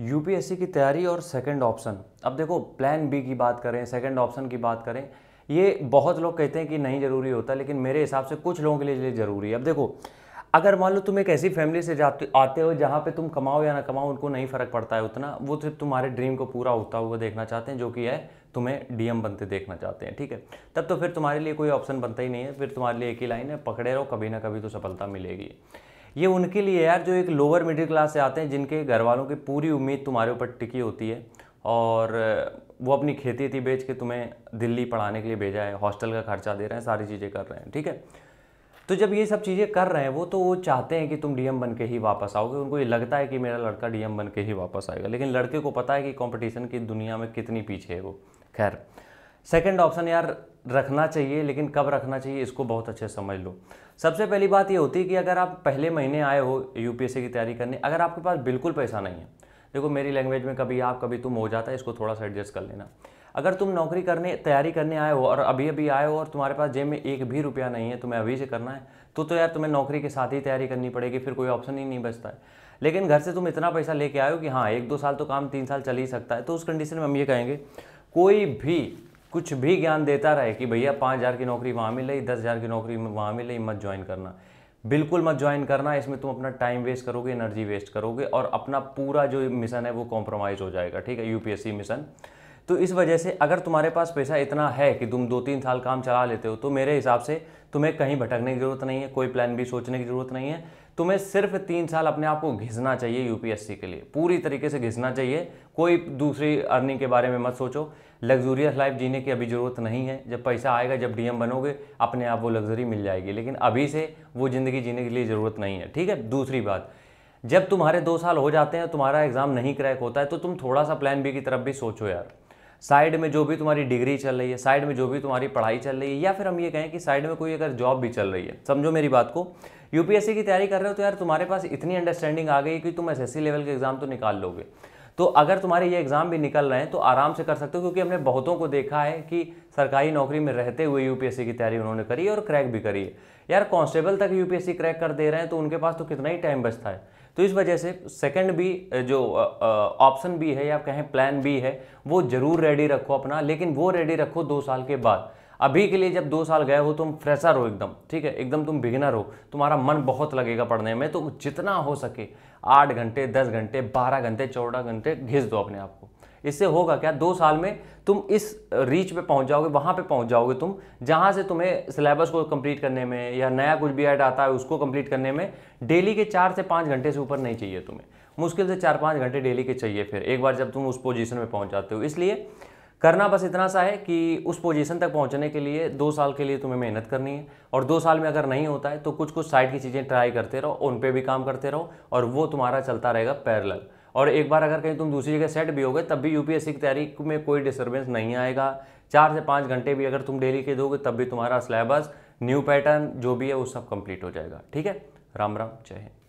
UPSC की तैयारी और सेकंड ऑप्शन अब देखो प्लान बी की बात करें सेकंड ऑप्शन की बात करें ये बहुत लोग कहते हैं कि नहीं ज़रूरी होता लेकिन मेरे हिसाब से कुछ लोगों के लिए ज़रूरी है अब देखो अगर मान लो तुम एक ऐसी फैमिली से जाते आते हो जहाँ पे तुम कमाओ या ना कमाओ उनको नहीं फ़र्क पड़ता है उतना वो सिर्फ तुम्हारे ड्रीम को पूरा होता हुआ देखना चाहते हैं जो कि है तुम्हें डीएम बनते देखना चाहते हैं ठीक है तब तो फिर तुम्हारे लिए कोई ऑप्शन बनता ही नहीं है फिर तुम्हारे लिए एक ही लाइन है पकड़े रहो कभी ना कभी तो सफलता मिलेगी ये उनके लिए यार जो एक लोअर मिडिल क्लास से आते हैं जिनके घर वालों की पूरी उम्मीद तुम्हारे ऊपर टिकी होती है और वो अपनी खेती थी बेच के तुम्हें दिल्ली पढ़ाने के लिए भेजा है हॉस्टल का खर्चा दे रहे हैं सारी चीज़ें कर रहे हैं ठीक है तो जब ये सब चीज़ें कर रहे हैं वो तो वो चाहते हैं कि तुम डीएम बन के ही वापस आओगे उनको ये लगता है कि मेरा लड़का डीएम बन के ही वापस आएगा लेकिन लड़के को पता है कि कंपटीशन की दुनिया में कितनी पीछे है वो खैर सेकंड ऑप्शन यार रखना चाहिए लेकिन कब रखना चाहिए इसको बहुत अच्छे समझ लो सबसे पहली बात ये होती है कि अगर आप पहले महीने आए हो यूपीएससी की तैयारी करने अगर आपके पास बिल्कुल पैसा नहीं है देखो मेरी लैंग्वेज में कभी आप कभी तुम हो जाता है इसको थोड़ा सा एडजस्ट कर लेना अगर तुम नौकरी करने तैयारी करने आए हो और अभी अभी आए हो और तुम्हारे पास जेब में एक भी रुपया नहीं है तुम्हें अभी से करना है तो तो यार तुम्हें नौकरी के साथ ही तैयारी करनी पड़ेगी फिर कोई ऑप्शन ही नहीं बचता है लेकिन घर से तुम इतना पैसा लेके आए हो कि हाँ एक दो साल तो काम तीन साल चल ही सकता है तो उस कंडीशन में हम ये कहेंगे कोई भी कुछ भी ज्ञान देता रहे कि भैया पाँच हज़ार की नौकरी वहाँ मिल रही दस हज़ार की नौकरी वहाँ मिल रही मत ज्वाइन करना बिल्कुल मत ज्वाइन करना इसमें तुम अपना टाइम वेस्ट करोगे एनर्जी वेस्ट करोगे और अपना पूरा जो मिशन है वो कॉम्प्रोमाइज़ हो जाएगा ठीक है यूपीएससी मिशन तो इस वजह से अगर तुम्हारे पास पैसा इतना है कि तुम दो तीन साल काम चला लेते हो तो मेरे हिसाब से तुम्हें कहीं भटकने की ज़रूरत नहीं है कोई प्लान भी सोचने की ज़रूरत नहीं है तुम्हें सिर्फ तीन साल अपने आप को घिसना चाहिए यूपीएससी के लिए पूरी तरीके से घिसना चाहिए कोई दूसरी अर्निंग के बारे में मत सोचो लग्जूरियस लाइफ जीने की अभी ज़रूरत नहीं है जब पैसा आएगा जब डीएम बनोगे अपने आप वो लग्जरी मिल जाएगी लेकिन अभी से वो ज़िंदगी जीने के लिए ज़रूरत नहीं है ठीक है दूसरी बात जब तुम्हारे दो साल हो जाते हैं तुम्हारा एग्ज़ाम नहीं क्रैक होता है तो तुम थोड़ा सा प्लान बी की तरफ भी सोचो यार साइड में जो भी तुम्हारी डिग्री चल रही है साइड में जो भी तुम्हारी पढ़ाई चल रही है या फिर हम ये कहें कि साइड में कोई अगर जॉब भी चल रही है समझो मेरी बात को यूपीएससी की तैयारी कर रहे हो तो यार तुम्हारे पास इतनी अंडरस्टैंडिंग आ गई कि तुम एसएससी लेवल के एग्जाम तो निकाल लोगे तो अगर तुम्हारे ये एग्ज़ाम भी निकल रहे हैं तो आराम से कर सकते हो क्योंकि हमने बहुतों को देखा है कि सरकारी नौकरी में रहते हुए यूपीएससी की तैयारी उन्होंने करी है और क्रैक भी करी है यार कांस्टेबल तक यूपीएससी क्रैक कर दे रहे हैं तो उनके पास तो कितना ही टाइम बचता है तो इस वजह से सेकंड भी जो ऑप्शन भी है या कहें प्लान भी है वो ज़रूर रेडी रखो अपना लेकिन वो रेडी रखो दो साल के बाद अभी के लिए जब दो साल गए हो तुम फ्रेशर हो एकदम ठीक है एकदम तुम बिगिनर हो तुम्हारा मन बहुत लगेगा पढ़ने में तो जितना हो सके आठ घंटे दस घंटे बारह घंटे चौदह घंटे घिस दो अपने आप को इससे होगा क्या दो साल में तुम इस रीच पे पहुंच जाओगे वहाँ पे पहुंच जाओगे तुम जहाँ से तुम्हें सिलेबस को कंप्लीट करने में या नया कुछ भी ऐड आता है उसको कंप्लीट करने में डेली के चार से पाँच घंटे से ऊपर नहीं चाहिए तुम्हें मुश्किल से चार पाँच घंटे डेली के चाहिए फिर एक बार जब तुम उस पोजिशन में पहुँच जाते हो इसलिए करना बस इतना सा है कि उस पोजीशन तक पहुंचने के लिए दो साल के लिए तुम्हें मेहनत करनी है और दो साल में अगर नहीं होता है तो कुछ कुछ साइड की चीज़ें ट्राई करते रहो उन पर भी काम करते रहो और वो तुम्हारा चलता रहेगा पैरल और एक बार अगर कहीं तुम दूसरी जगह सेट भी हो गए तब भी यूपीएससी की तैयारी में कोई डिस्टर्बेंस नहीं आएगा चार से पाँच घंटे भी अगर तुम डेली के दोगे तब भी तुम्हारा सिलेबस न्यू पैटर्न जो भी है वो सब कंप्लीट हो जाएगा ठीक है राम राम जय हिंद